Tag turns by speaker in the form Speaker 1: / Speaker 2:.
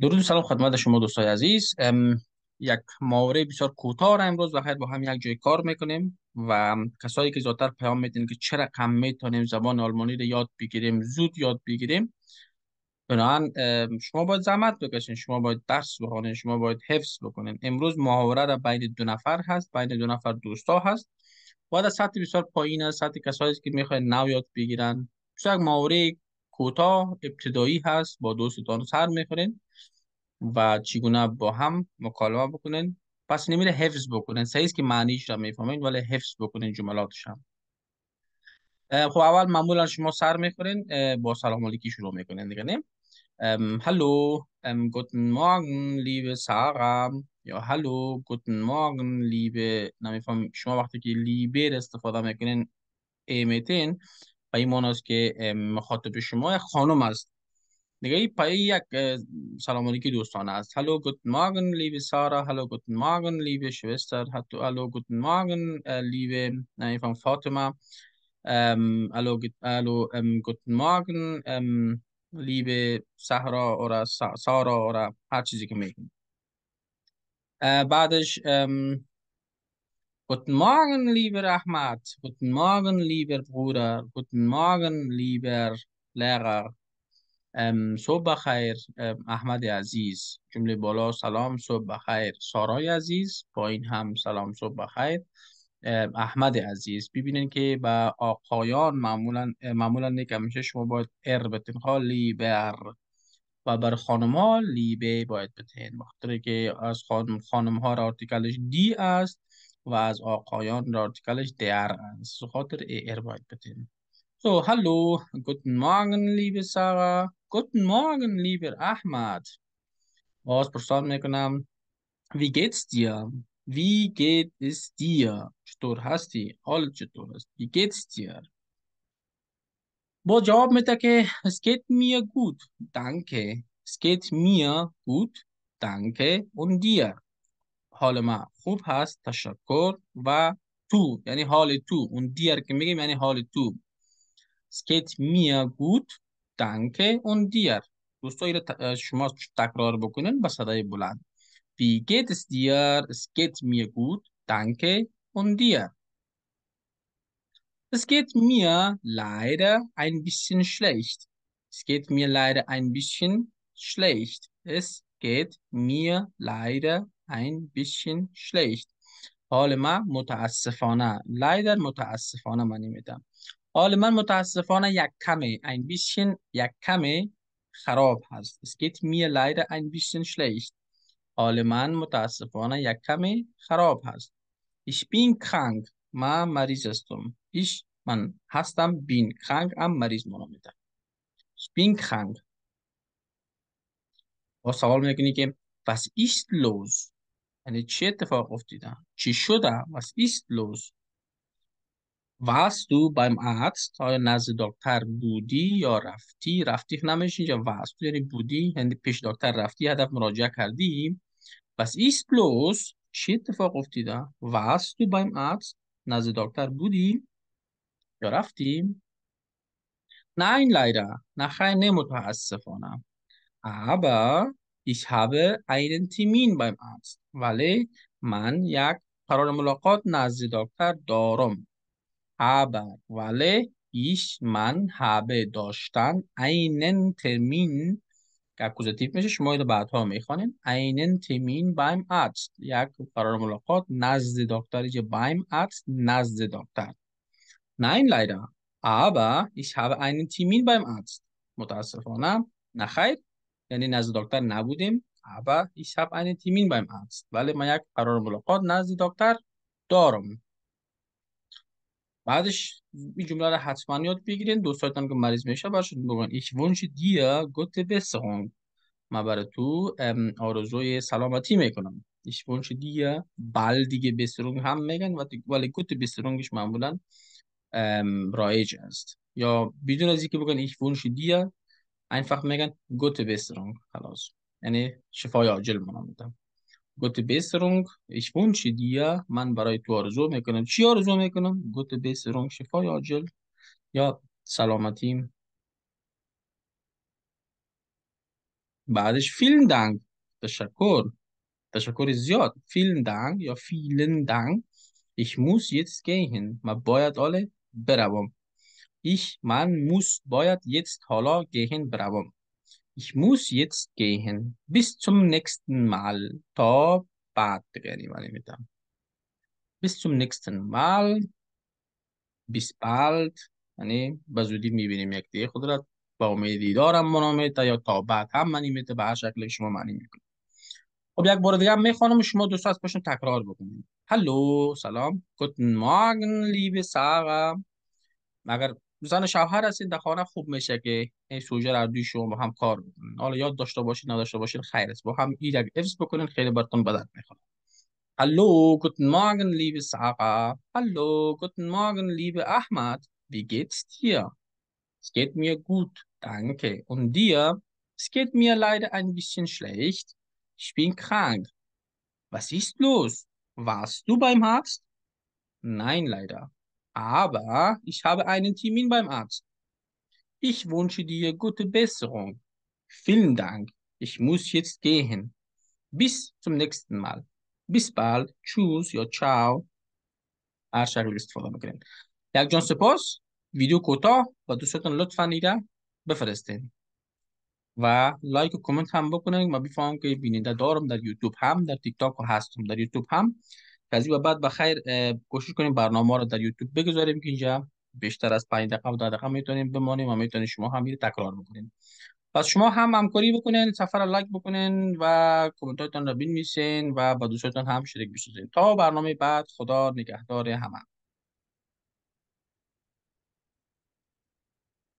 Speaker 1: درود و سلام خدمت شما دوستای عزیز یک ماوره بسیار کوتاه را امروز بخیر با هم یک جای کار میکنیم و کسایی که زودتر پیام میدین که چرا کم میتونیم زبان آلمانی رو یاد بگیریم زود یاد بگیریم بنابراین شما باید زحمت بکشین شما باید درس بخونین شما باید حفظ بکنین امروز محاوره را بین دو نفر هست بین دو نفر دوستا هست و در سطح بسیار پایین از سطح کسایی که میخواین نو یاد بگیرن یک محاوره کوتاه ابتدایی هست با دوستتان سر میخورین و چگونه با هم مکالمه بکنین پس نمیره حفظ بکنین صحیح که معنیش را میفهمین ولی حفظ بکنین جملاتش هم خب اول معمولا شما سر میخورین با سلام علیکی شروع میکنین دیگه نه هلو گوتن guten Morgen, یا هلو گوتن مارگن لیبه نمیفهم شما وقتی که لیبه استفاده میکنین ایمیتین و این است که مخاطب شما خانم است Great Paella, äh, Salam Hallo, guten Morgen, liebe Sarah. Hallo, guten Morgen, liebe Schwester. Hallo, guten Morgen, äh, liebe äh, von Fatima. Ähm, hallo, hallo ähm, guten Morgen, ähm, liebe Sahra oder Sa Sarah oder Hachizikamekin. Äh, Badisch, ähm, Guten Morgen, lieber Ahmad. Guten Morgen, lieber Bruder. Guten Morgen, lieber Lehrer. صبح بخیر احمد عزیز جمله بالا سلام صبح بخیر سارای عزیز پایین هم سلام صبح بخیر احمد عزیز ببینین که به آقایان معمولا معمولا همیشه شما باید ار بتین خالی لیبر و بر خانم ها لیبه باید بتین بخاطر که از خانم, خانم ها را آرتیکلش دی است و از آقایان را آرتیکلش در است خاطر ار باید بتین سو hallo, guten Morgen, لیبه Sarah. Guten Morgen, lieber Ahmad. Oh, ist verstanden, mitgenommen. Wie geht's dir? Wie geht es dir? چطور هستی؟ حالت چطور است؟ Wie geht's dir? با جواب میده که es geht mir gut. Danke. Es geht mir gut. Danke. Und dir? حال من خوب هست. تشکر. و تو. یعنی حال تو. Und dir که میگیم یعنی حال تو. Es geht mir gut danke und dir. شما تکرار بکنین به صدای بلند. Wie geht es dir? Es geht mir gut. Danke und dir. Es geht mir leider ein bisschen schlecht. Es geht mir leider ein bisschen schlecht. Es geht mir leider ein bisschen schlecht. حال ما متاسفانه leider متاسفانه معنی میدم حال من متاسفانه یک کمی این بیشین یک کمی خراب هست اسکیت میه لایده این بیشین شلیشت حال متاسفانه یک کمی خراب هست ایش بین کنگ ما مریض استم ایش من هستم بین کنگ ام مریض مونو میده ایش بین کنگ با سوال میکنی که بس ایست لوز یعنی چی اتفاق افتیده چی شده لوز warst du beim Arzt آیا نزد دکتر بودی یا رفتی رفتی نمیشه اینجا warst تو یعنی بودی یعنی پیش دکتر رفتی هدف مراجعه کردی بس ایست پلوس چی اتفاق افتیده warst du beim Arzt نزد دکتر بودی یا رفتی نه leider نخیر نه متاسفانه aber ich habe einen Termin beim Arzt ولی من یک قرار ملاقات نزد دکتر دارم Aber ولی ich من habe داشتن einen Termin که اکوزاتیو میشه شما اینو بعدها میخوانیم اینن تیمین بایم Arzt یک قرار ملاقات نزد دکتر چه بایم Arzt نزد دکتر این لیره آبا ایش هاو اینن تیمین بایم Arzt متاسفانه نخیر یعنی نزد دکتر نبودیم آبا ایش هاو اینن تیمین بایم Arzt ولی ما یک قرار ملاقات نزد دکتر دارم بعدش این جمله رو حتما یاد بگیرین ساعت که مریض میشه برشون بگن ایک ونش دیا گوت بسهم ما برای تو آرزوی سلامتی میکنم ایک ونش دیا بال دیگه بسرونگ هم میگن ولی گوت بسرونگش معمولا رایج است یا بدون از اینکه بگن ایک ونش دیا einfach میگن گوت بسرونگ خلاص یعنی شفای عاجل منم میدم گوت بسرونگ ایش wünsche دیا. من برای تو آرزو میکنم چی آرزو میکنم گوت بسرونگ شفای عاجل یا سلامتیم بعدش فیلن دنگ تشکر تشکر زیاد فیلن دنگ یا فیلن دنگ ایش موس یتس gehen من باید آله بروم ایش من موس باید یتس حالا gehen بروم Ich muss jetzt gehen. Bis zum nächsten Mal. تا بعد دیگه یعنی میدم. Bis zum nächsten Mal. Bis bald. به زودی میبینیم یک دیگه خود را با امید دیدارم منامه تا یا تا بعد هم منی میته به هر شما معنی خب یک بار شما دوست از پشتون تکرار بکنیم. هلو سلام مگر زن شوهر هستین دخانه خوب میشه که این سوژه را دوی شما هم کار بکنین حالا یاد داشته باشین نداشته باشین خیر است با هم ایرگ افز بکنین خیلی براتون بدن میخواد Hallo, guten Morgen, liebe Sarah. Hallo, guten Morgen, liebe Ahmad. Wie geht's dir? Es geht mir gut, danke. Und dir? Es geht mir leider ein bisschen schlecht. Ich bin krank. Was ist los? Warst du beim Arzt? Nein, leider aber ich habe einen Termin beim Arzt. Ich wünsche dir gute Besserung. Vielen Dank. Ich muss jetzt gehen. Bis zum nächsten Mal. Bis bald. Tschüss. Ja, ciao. عرشق استفاده میکنیم یک جان سپاس ویدیو کوتاه و دوستتون لطفا ایره بفرستین و لایک و کامنت هم بکنین ما بفهمم که بیننده دارم در یوتیوب هم در تیک تاک هستم در یوتیوب هم از و بعد خیر کوشش کنیم برنامه رو در یوتیوب بگذاریم که اینجا بیشتر از 5 دقیقه و 10 دقیقه میتونیم بمانیم و میتونیم شما هم تکرار بکنیم پس شما هم همکاری بکنین سفر لایک بکنین و کامنتاتون رو بنویسین و با دوستاتون هم شریک بشین تا برنامه بعد خدا نگهدار همه